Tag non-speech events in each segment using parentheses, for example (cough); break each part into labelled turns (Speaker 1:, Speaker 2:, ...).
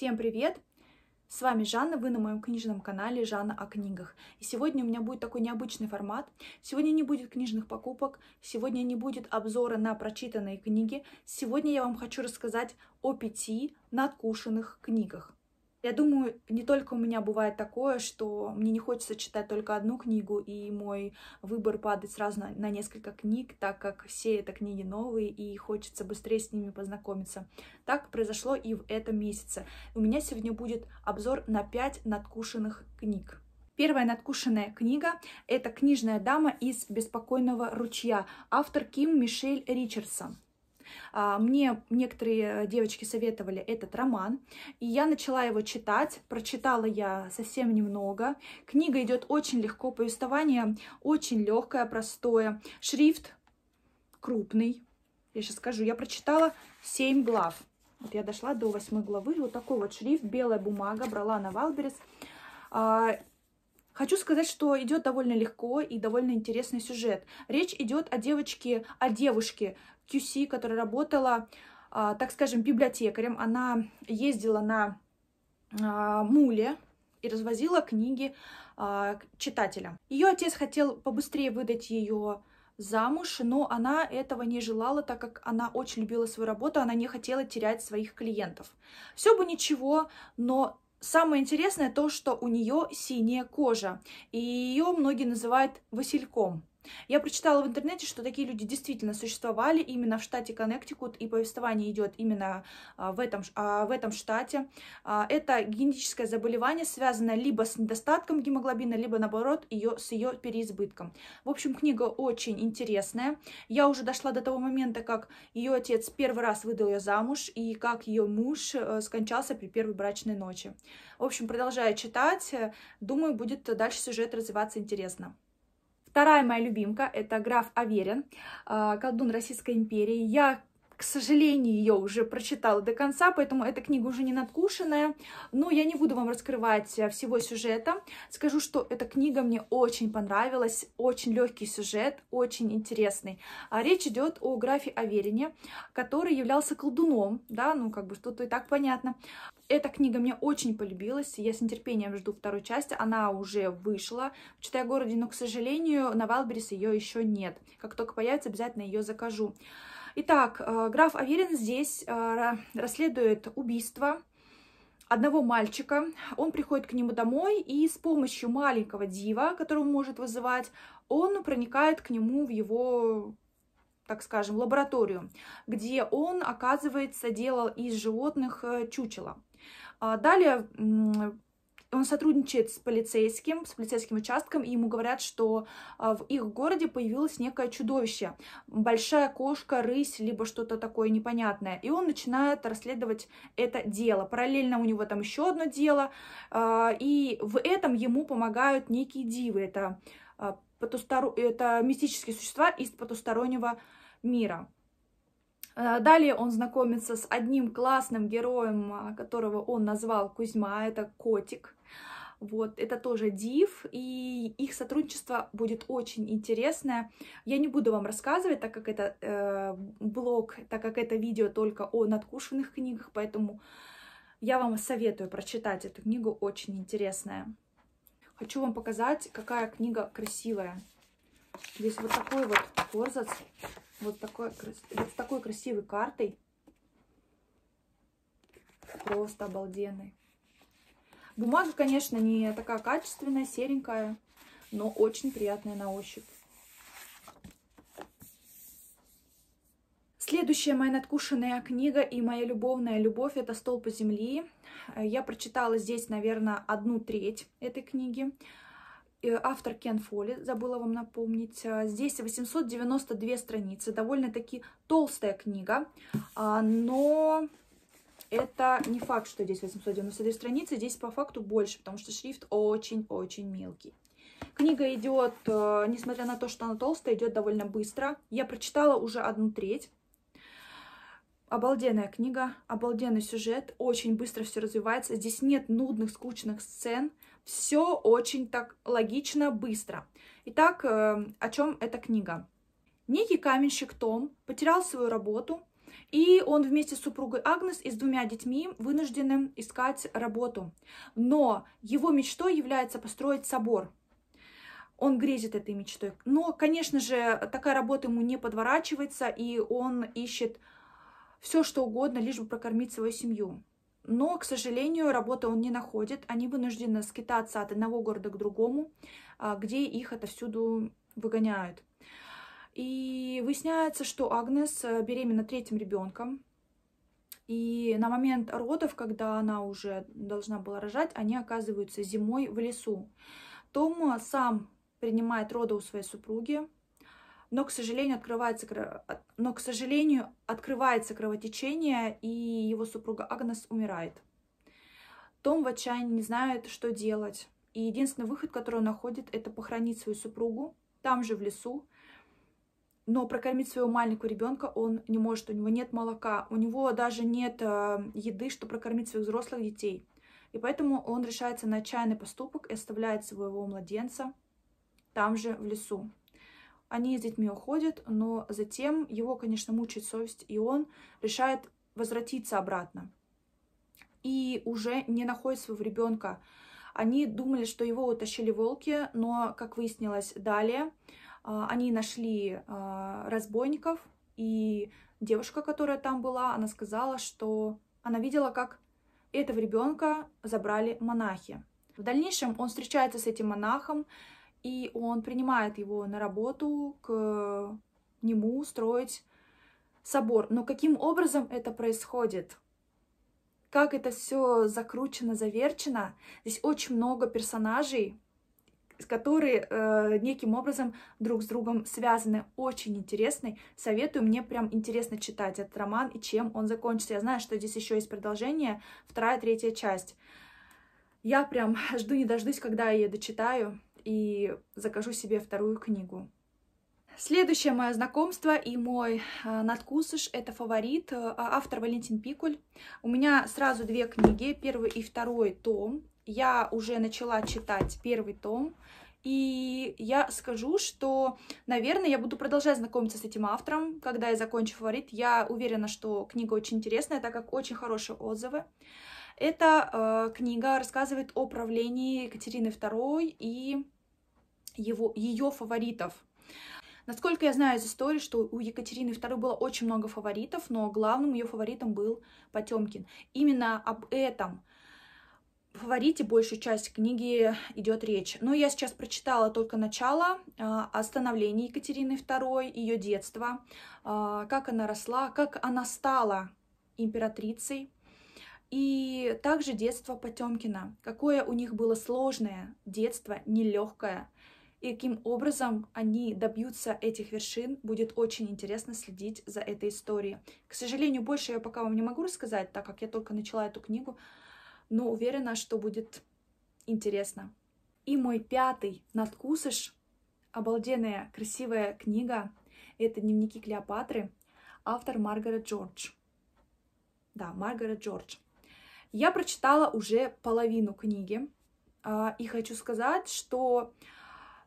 Speaker 1: Всем привет! С вами Жанна, вы на моем книжном канале Жанна о книгах. И сегодня у меня будет такой необычный формат. Сегодня не будет книжных покупок, сегодня не будет обзора на прочитанные книги. Сегодня я вам хочу рассказать о пяти надкушенных книгах. Я думаю, не только у меня бывает такое, что мне не хочется читать только одну книгу, и мой выбор падает сразу на, на несколько книг, так как все это книги новые, и хочется быстрее с ними познакомиться. Так произошло и в этом месяце. У меня сегодня будет обзор на 5 надкушенных книг. Первая надкушенная книга — это «Книжная дама из беспокойного ручья», автор Ким Мишель Ричардсон. А, мне некоторые э, девочки советовали этот роман, и я начала его читать. Прочитала я совсем немного. Книга идет очень легко, повествование очень легкое, простое. Шрифт крупный. Я сейчас скажу, я прочитала 7 глав. Вот я дошла до 8 главы. Вот такой вот шрифт, белая бумага, брала на Валберес. А, хочу сказать, что идет довольно легко и довольно интересный сюжет. Речь идет о девочке, о девушке, QC, которая работала, а, так скажем, библиотекарем. Она ездила на а, муле и развозила книги а, читателям. Ее отец хотел побыстрее выдать ее замуж, но она этого не желала, так как она очень любила свою работу, она не хотела терять своих клиентов. Все бы ничего, но самое интересное то, что у нее синяя кожа, и ее многие называют Васильком. Я прочитала в интернете, что такие люди действительно существовали именно в штате Коннектикут, и повествование идет именно а, в этом, а, в этом штате. А, это генетическое заболевание связанное либо с недостатком гемоглобина, либо наоборот ее, с ее переизбытком. В общем, книга очень интересная. Я уже дошла до того момента, как ее отец первый раз выдал ее замуж, и как ее муж э, скончался при первой брачной ночи. В общем, продолжаю читать. Думаю, будет дальше сюжет развиваться интересно. Вторая моя любимка – это граф Аверин, а, колдун Российской империи. Я к сожалению, ее уже прочитала до конца, поэтому эта книга уже не надкушенная. Но я не буду вам раскрывать э, всего сюжета. Скажу, что эта книга мне очень понравилась, очень легкий сюжет, очень интересный. А речь идет о графе Аверине, который являлся колдуном, да, ну как бы что-то и так понятно. Эта книга мне очень полюбилась, я с нетерпением жду второй части, она уже вышла в читая городе», но, к сожалению, на Валберис ее еще нет. Как только появится, обязательно ее закажу. Итак, э, граф Аверин здесь э, расследует убийство одного мальчика. Он приходит к нему домой, и с помощью маленького дива, которого он может вызывать, он проникает к нему в его так скажем, лабораторию, где он, оказывается, делал из животных э, чучела. Далее он сотрудничает с полицейским, с полицейским участком, и ему говорят, что а, в их городе появилось некое чудовище. Большая кошка, рысь, либо что-то такое непонятное. И он начинает расследовать это дело. Параллельно у него там еще одно дело. А, и в этом ему помогают некие дивы. Это, а, потустор... это мистические существа из потустороннего мира. Далее он знакомится с одним классным героем, которого он назвал Кузьма, это котик. Вот, это тоже Див, и их сотрудничество будет очень интересное. Я не буду вам рассказывать, так как это э, блог, так как это видео только о надкушенных книгах, поэтому я вам советую прочитать эту книгу, очень интересная. Хочу вам показать, какая книга красивая. Здесь вот такой вот корзац, вот, такой, вот с такой красивой картой. Просто обалденный. Бумага, конечно, не такая качественная, серенькая, но очень приятная на ощупь. Следующая моя надкушенная книга и моя любовная любовь – это «Столб земли». Я прочитала здесь, наверное, одну треть этой книги. Автор Кен Фоли, забыла вам напомнить. Здесь 892 страницы, довольно-таки толстая книга, а, но это не факт, что здесь 892 страницы, здесь по факту больше, потому что шрифт очень-очень мелкий. Книга идет, э, несмотря на то, что она толстая, идет довольно быстро. Я прочитала уже одну треть. Обалденная книга, обалденный сюжет, очень быстро все развивается. Здесь нет нудных, скучных сцен. Все очень так логично, быстро. Итак, э, о чем эта книга? Некий каменщик Том потерял свою работу, и он вместе с супругой Агнес и с двумя детьми вынуждены искать работу. Но его мечтой является построить собор. Он грезит этой мечтой. Но, конечно же, такая работа ему не подворачивается, и он ищет все, что угодно, лишь бы прокормить свою семью. Но, к сожалению, работы он не находит. Они вынуждены скитаться от одного города к другому, а, где их отовсюду выгоняют. И выясняется, что Агнес э, беременна третьим ребенком. И на момент родов, когда она уже должна была рожать, они оказываются зимой в лесу. Том э, сам принимает роды у своей супруги, но, к сожалению, открывается, но, к сожалению, открывается кровотечение, и его супруга Агнес умирает. Том в отчаянии не знает, что делать. И единственный выход, который он находит, это похоронить свою супругу там же в лесу, но прокормить своего маленького ребенка он не может, у него нет молока, у него даже нет э, еды, чтобы прокормить своих взрослых детей. И поэтому он решается на отчаянный поступок и оставляет своего младенца там же, в лесу. Они с детьми уходят, но затем его, конечно, мучает совесть, и он решает возвратиться обратно. И уже не находит своего ребенка. Они думали, что его утащили волки, но, как выяснилось далее, а, они нашли а, разбойников, и девушка, которая там была, она сказала, что она видела, как этого ребенка забрали монахи. В дальнейшем он встречается с этим монахом, и он принимает его на работу к нему строить собор. Но каким образом это происходит? Как это все закручено, заверчено? Здесь очень много персонажей, которые э, неким образом друг с другом связаны. Очень интересный. Советую, мне прям интересно читать этот роман и чем он закончится. Я знаю, что здесь еще есть продолжение, вторая, третья часть. Я прям (laughs) жду не дождусь, когда я ее дочитаю и закажу себе вторую книгу. Следующее мое знакомство и мой э, надкусыш — это фаворит, э, автор Валентин Пикуль. У меня сразу две книги, первый и второй том я уже начала читать первый том, и я скажу, что, наверное, я буду продолжать знакомиться с этим автором, когда я закончу «Фаворит». Я уверена, что книга очень интересная, так как очень хорошие отзывы. Эта э, книга рассказывает о правлении Екатерины II и его, ее фаворитов. Насколько я знаю из истории, что у Екатерины II было очень много фаворитов, но главным ее фаворитом был Потемкин. Именно об этом фаворите большую часть книги идет речь. Но я сейчас прочитала только начало а, о становлении Екатерины II, ее детство, а, как она росла, как она стала императрицей, и также детство Потемкина, какое у них было сложное детство, нелегкое, и каким образом они добьются этих вершин, будет очень интересно следить за этой историей. К сожалению, больше я пока вам не могу рассказать, так как я только начала эту книгу, но уверена, что будет интересно. И мой пятый «Надкусыш» — обалденная, красивая книга. Это «Дневники Клеопатры», автор Маргарет Джордж. Да, Маргарет Джордж. Я прочитала уже половину книги, а, и хочу сказать, что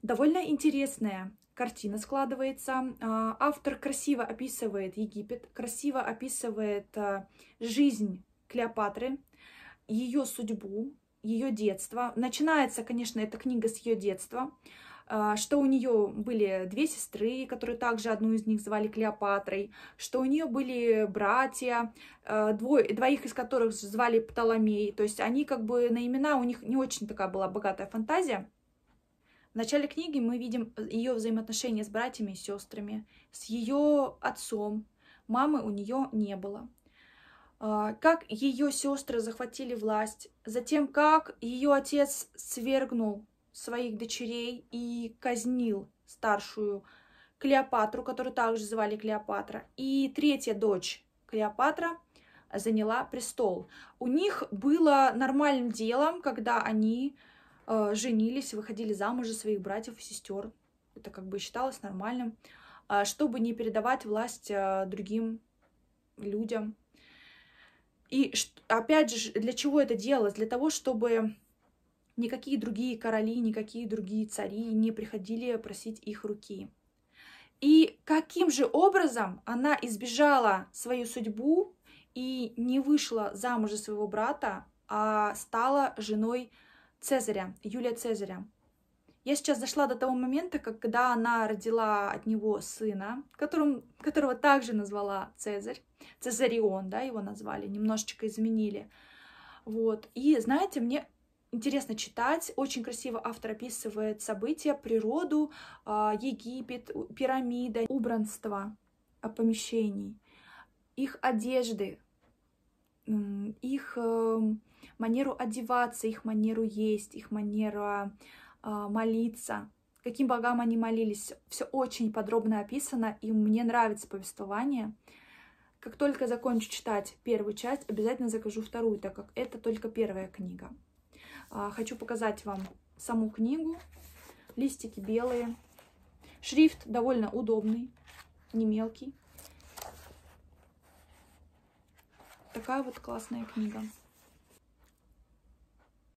Speaker 1: довольно интересная картина складывается. А, автор красиво описывает Египет, красиво описывает а, жизнь Клеопатры, ее судьбу, ее детство. Начинается, конечно, эта книга с ее детства, а, что у нее были две сестры, которые также одну из них звали Клеопатрой, что у нее были братья, а, двое, двоих из которых звали Птоломей. То есть они как бы на имена, у них не очень такая была богатая фантазия. В начале книги мы видим э, ее взаимоотношения с братьями и сестрами, с ее отцом. Мамы у нее не было. А, как ее сестры захватили власть, затем как ее отец свергнул своих дочерей и казнил старшую Клеопатру, которую также звали Клеопатра, и третья дочь Клеопатра заняла престол. У них было нормальным делом, когда они э, женились, выходили замуж за своих братьев и сестер. Это как бы считалось нормальным, а, чтобы не передавать власть другим людям, и опять же, для чего это делалось? Для того, чтобы никакие другие короли, никакие другие цари не приходили просить их руки. И каким же образом она избежала свою судьбу и не вышла замуж за своего брата, а стала женой Цезаря, Юлия Цезаря. Я сейчас дошла до того момента, когда она родила от него сына, которым, которого также назвала Цезарь, Цезарион, да, его назвали, немножечко изменили. Вот. И, знаете, мне интересно читать. Очень красиво автор описывает события, природу, а, Египет, пирамида, убранство помещений, их одежды, их эм, манеру одеваться, их манеру есть, их манера а, молиться, каким богам они молились. Все очень подробно описано, и мне нравится повествование. Как только закончу читать первую часть, обязательно закажу вторую, так как это только первая книга. А, хочу показать вам саму книгу. Листики белые. Шрифт довольно удобный, не мелкий. Такая вот классная книга.